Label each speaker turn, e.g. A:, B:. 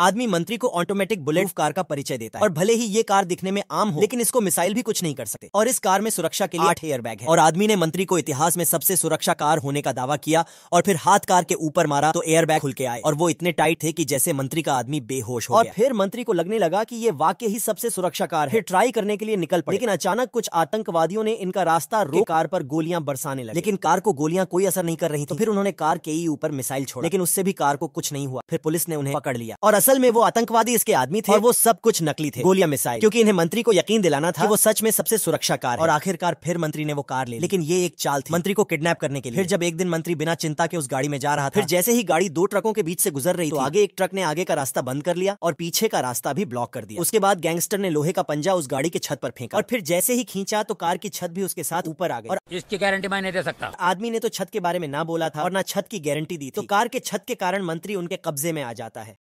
A: आदमी मंत्री को ऑटोमेटिक बुलेट कार का परिचय देता है और भले ही ये कार दिखने में आम हो लेकिन इसको मिसाइल भी कुछ नहीं कर सकते और इस कार में सुरक्षा के लिए आठ एयर बैग है और आदमी ने मंत्री को इतिहास में सबसे सुरक्षा कार होने का दावा किया और फिर हाथ कार के ऊपर मारा तो एयर बैग खुल के आए और वो इतने टाइट थे की जैसे मंत्री का आदमी बेहोश हो और फिर मंत्री को लगने लगा की ये वाक्य ही सबसे सुरक्षा कार है ट्राई करने के लिए निकल पड़े लेकिन अचानक कुछ आतंकवादियों ने इनका रास्ता रोक कार पर गोलियां बरसाने लगे लेकिन कार को गोलियां कोई असर नहीं कर रही तो थी फिर उन्होंने कार के ऊपर मिसाइल छोड़ा लेकिन उससे भी कार को कुछ नहीं हुआ फिर पुलिस ने उन्हें पकड़ लिया और असल में वो आतंकवादी इसके आदमी थे और वो सब कुछ नकली थे गोलियां मिसाइल क्योंकि इन्हें मंत्री को यकीन दिलाना था कि वो सच में सबसे सुरक्षा कार और आखिरकार फिर मंत्री ने वो कार ले लेकिन ये एक चाल थी मंत्री को किडनैप करने के लिए फिर जब एक दिन मंत्री बिना चिंता के उस गाड़ी में जा रहा था फिर जैसे ही गाड़ी दो ट्रकों के बीच से गुजर रही तो आगे एक ट्रक ने आगे का रास्ता बंद कर लिया और पीछे का रास्ता भी ब्लॉक कर दिया उसके बाद गैंगस्टर ने लोहे का पंजा उस गाड़ी के छत पर फेंका और फिर जैसे ही खींचा तो कार की छत भी उसके साथ ऊपर आ गई और इसकी गारंटी मैं नहीं दे सकता आदमी ने तो छत के बारे में ना बोला था और ना छत की गारंटी दी तो कार के छत के कारण मंत्री उनके कब्जे में आ जाता है